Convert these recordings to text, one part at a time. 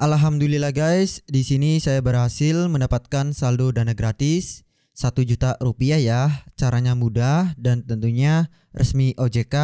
Alhamdulillah guys, di sini saya berhasil mendapatkan saldo dana gratis 1 juta rupiah ya. Caranya mudah dan tentunya resmi OJK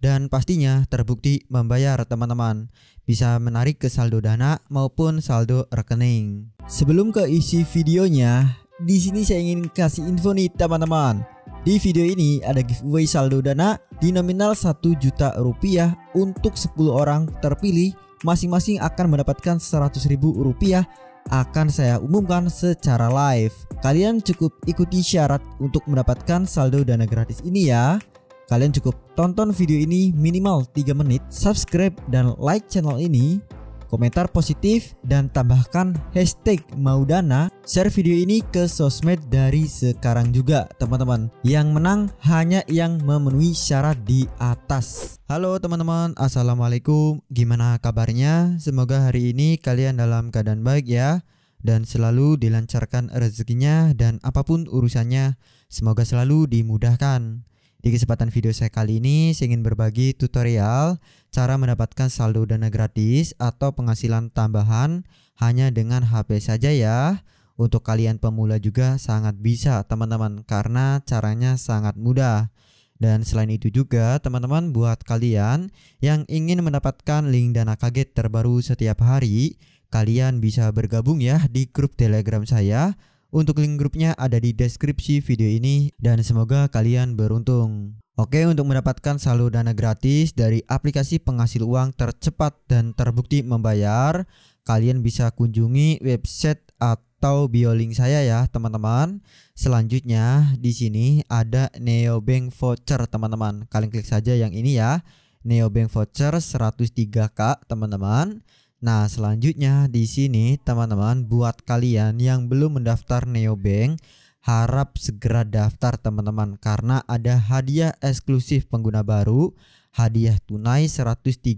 dan pastinya terbukti membayar teman-teman. Bisa menarik ke saldo dana maupun saldo rekening. Sebelum ke isi videonya, di sini saya ingin kasih info nih teman-teman. Di video ini ada giveaway saldo dana di nominal 1 juta rupiah untuk 10 orang terpilih masing-masing akan mendapatkan rp rupiah akan saya umumkan secara live. Kalian cukup ikuti syarat untuk mendapatkan saldo dana gratis ini ya. Kalian cukup tonton video ini minimal 3 menit, subscribe dan like channel ini komentar positif, dan tambahkan hashtag Maudana. Share video ini ke sosmed dari sekarang juga teman-teman. Yang menang hanya yang memenuhi syarat di atas. Halo teman-teman, Assalamualaikum. Gimana kabarnya? Semoga hari ini kalian dalam keadaan baik ya. Dan selalu dilancarkan rezekinya dan apapun urusannya. Semoga selalu dimudahkan. Di kesempatan video saya kali ini, saya ingin berbagi tutorial cara mendapatkan saldo dana gratis atau penghasilan tambahan hanya dengan HP saja ya. Untuk kalian pemula juga sangat bisa teman-teman karena caranya sangat mudah. Dan selain itu juga teman-teman buat kalian yang ingin mendapatkan link dana kaget terbaru setiap hari, kalian bisa bergabung ya di grup Telegram saya untuk link grupnya ada di deskripsi video ini dan semoga kalian beruntung. Oke, untuk mendapatkan saldo dana gratis dari aplikasi penghasil uang tercepat dan terbukti membayar, kalian bisa kunjungi website atau bio link saya ya, teman-teman. Selanjutnya, di sini ada Neobank voucher, teman-teman. Kalian klik saja yang ini ya. Neobank voucher 103K, teman-teman. Nah, selanjutnya di sini teman-teman buat kalian yang belum mendaftar Neobank harap segera daftar teman-teman karena ada hadiah eksklusif pengguna baru, hadiah tunai 103.000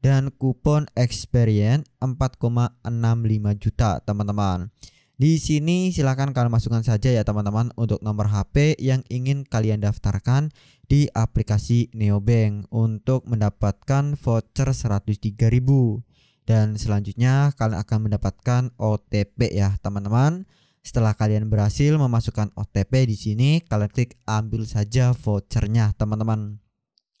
dan kupon experience 4,65 juta teman-teman. Di sini silahkan kalian masukkan saja ya teman-teman untuk nomor HP yang ingin kalian daftarkan di aplikasi Neobank untuk mendapatkan voucher 103.000 dan selanjutnya kalian akan mendapatkan OTP ya teman-teman. Setelah kalian berhasil memasukkan OTP di sini, kalian klik ambil saja vouchernya teman-teman.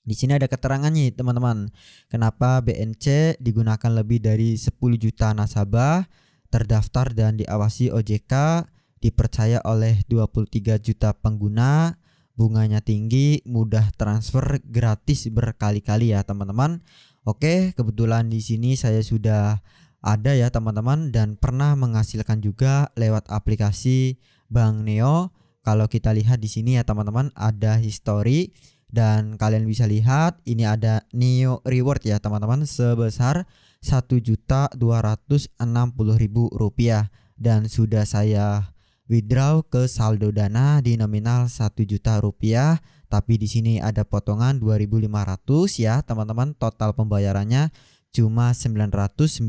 Di sini ada keterangannya teman-teman. Kenapa BNC digunakan lebih dari 10 juta nasabah terdaftar dan diawasi OJK, dipercaya oleh 23 juta pengguna, bunganya tinggi, mudah transfer, gratis berkali-kali ya teman-teman. Oke, kebetulan di sini saya sudah ada ya teman-teman dan pernah menghasilkan juga lewat aplikasi Bank Neo. Kalau kita lihat di sini ya teman-teman ada history dan kalian bisa lihat ini ada Neo Reward ya teman-teman sebesar Rp1.260.000 dan sudah saya withdraw ke saldo dana di nominal satu juta rupiah tapi di sini ada potongan 2.500 ya teman-teman total pembayarannya cuma 997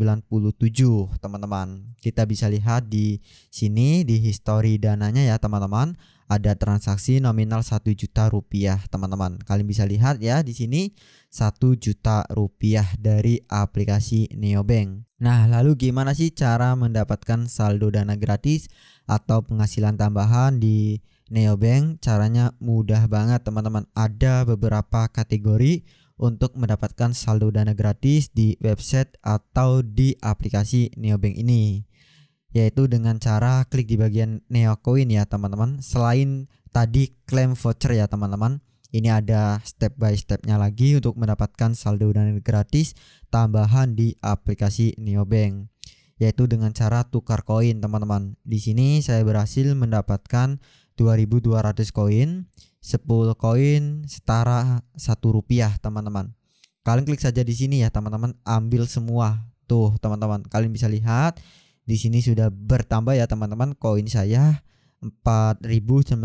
teman-teman kita bisa lihat di sini di histori dananya ya teman-teman ada transaksi nominal satu juta rupiah teman-teman kalian bisa lihat ya di sini satu juta rupiah dari aplikasi neobank Nah, lalu gimana sih cara mendapatkan saldo dana gratis atau penghasilan tambahan di Neobank? Caranya mudah banget, teman-teman. Ada beberapa kategori untuk mendapatkan saldo dana gratis di website atau di aplikasi Neobank ini yaitu dengan cara klik di bagian Neocoin ya teman-teman. Selain tadi claim voucher ya teman-teman, ini ada step by stepnya lagi untuk mendapatkan saldo dana gratis tambahan di aplikasi Neobank yaitu dengan cara tukar koin teman-teman. Di sini saya berhasil mendapatkan 2200 koin, 10 koin setara satu rupiah teman-teman. Kalian klik saja di sini ya teman-teman, ambil semua. Tuh teman-teman, kalian bisa lihat di sini sudah bertambah ya teman-teman koin saya 4950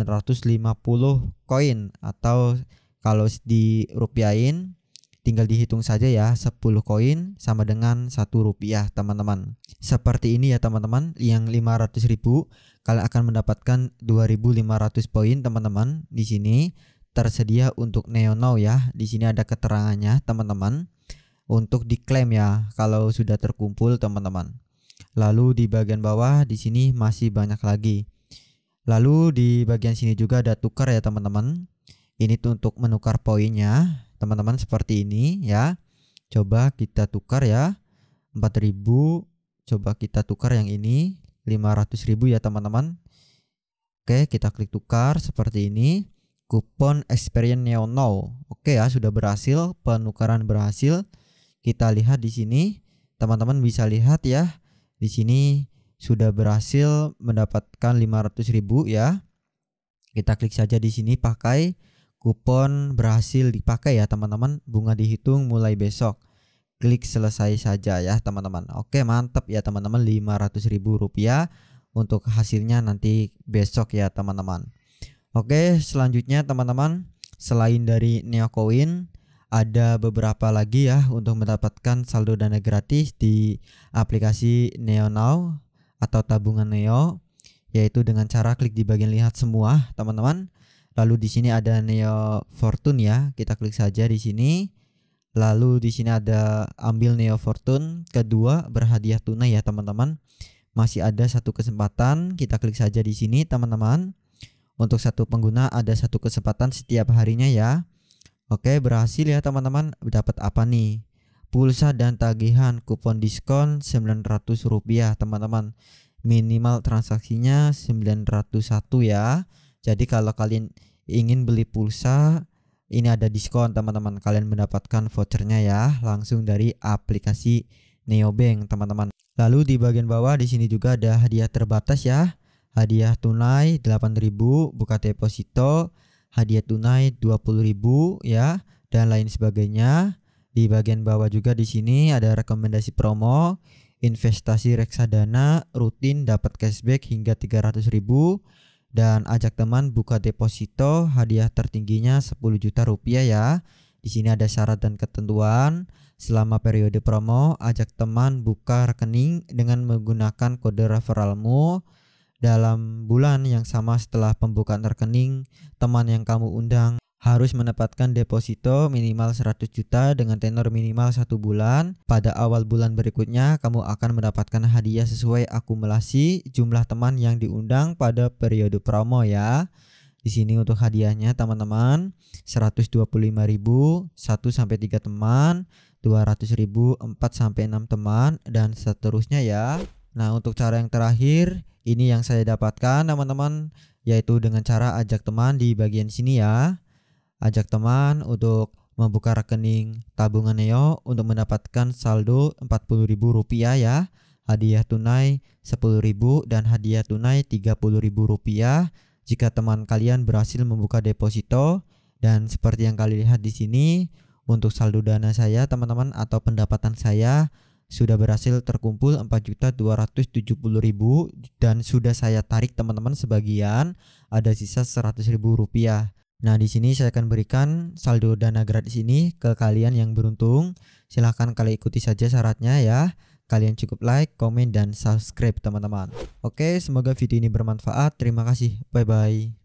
koin atau kalau di rupiahin tinggal dihitung saja ya 10 koin sama dengan satu rupiah teman-teman seperti ini ya teman-teman yang 500 ribu kalian akan mendapatkan 2500 poin teman-teman di sini tersedia untuk neonow ya di sini ada keterangannya teman-teman untuk diklaim ya kalau sudah terkumpul teman-teman Lalu di bagian bawah di sini masih banyak lagi. Lalu di bagian sini juga ada tukar ya teman-teman. Ini tuh untuk menukar poinnya. Teman-teman seperti ini ya. Coba kita tukar ya. 4000 coba kita tukar yang ini 500.000 ya teman-teman. Oke, kita klik tukar seperti ini. Kupon Experience Neo Now. Oke ya, sudah berhasil, penukaran berhasil. Kita lihat di sini, teman-teman bisa lihat ya di sini sudah berhasil mendapatkan 500.000 ribu ya. Kita klik saja di sini pakai kupon berhasil dipakai ya teman-teman. Bunga dihitung mulai besok. Klik selesai saja ya teman-teman. Oke, mantap ya teman-teman 500.000 rupiah untuk hasilnya nanti besok ya teman-teman. Oke, selanjutnya teman-teman selain dari Neocoin ada beberapa lagi ya untuk mendapatkan saldo dana gratis di aplikasi Neo Now atau tabungan Neo yaitu dengan cara klik di bagian lihat semua teman-teman lalu di sini ada Neo Fortune ya kita klik saja di sini lalu di sini ada ambil Neo Fortune kedua berhadiah tunai ya teman-teman masih ada satu kesempatan kita klik saja di sini teman-teman untuk satu pengguna ada satu kesempatan setiap harinya ya Oke, berhasil ya teman-teman. Dapat apa nih? Pulsa dan tagihan kupon diskon Rp900 teman-teman. Minimal transaksinya 901 ya. Jadi kalau kalian ingin beli pulsa, ini ada diskon teman-teman. Kalian mendapatkan vouchernya ya langsung dari aplikasi Neobank teman-teman. Lalu di bagian bawah di sini juga ada hadiah terbatas ya. Hadiah tunai 8.000, buka deposito hadiah tunai 20.000 ya dan lain sebagainya. Di bagian bawah juga di sini ada rekomendasi promo investasi reksadana rutin dapat cashback hingga 300.000 dan ajak teman buka deposito hadiah tertingginya 10 juta rupiah ya. Di sini ada syarat dan ketentuan. Selama periode promo, ajak teman buka rekening dengan menggunakan kode referralmu dalam bulan yang sama setelah pembukaan rekening, teman yang kamu undang harus menempatkan deposito minimal 100 juta dengan tenor minimal satu bulan. Pada awal bulan berikutnya, kamu akan mendapatkan hadiah sesuai akumulasi jumlah teman yang diundang pada periode promo ya. Di sini untuk hadiahnya teman-teman 125.000 1 sampai 3 teman, 200.000 4 sampai 6 teman dan seterusnya ya. Nah, untuk cara yang terakhir, ini yang saya dapatkan teman-teman yaitu dengan cara ajak teman di bagian sini ya. Ajak teman untuk membuka rekening tabungan Neo untuk mendapatkan saldo Rp40.000 ya. Hadiah tunai Rp10.000 dan hadiah tunai Rp30.000 jika teman kalian berhasil membuka deposito dan seperti yang kalian lihat di sini untuk saldo dana saya teman-teman atau pendapatan saya sudah berhasil terkumpul 4.270.000 dan sudah saya tarik teman-teman sebagian ada sisa 100.000 rupiah. Nah, di sini saya akan berikan saldo dana gratis ini ke kalian yang beruntung. Silahkan kalian ikuti saja syaratnya ya. Kalian cukup like, komen, dan subscribe teman-teman. Oke, semoga video ini bermanfaat. Terima kasih. Bye-bye.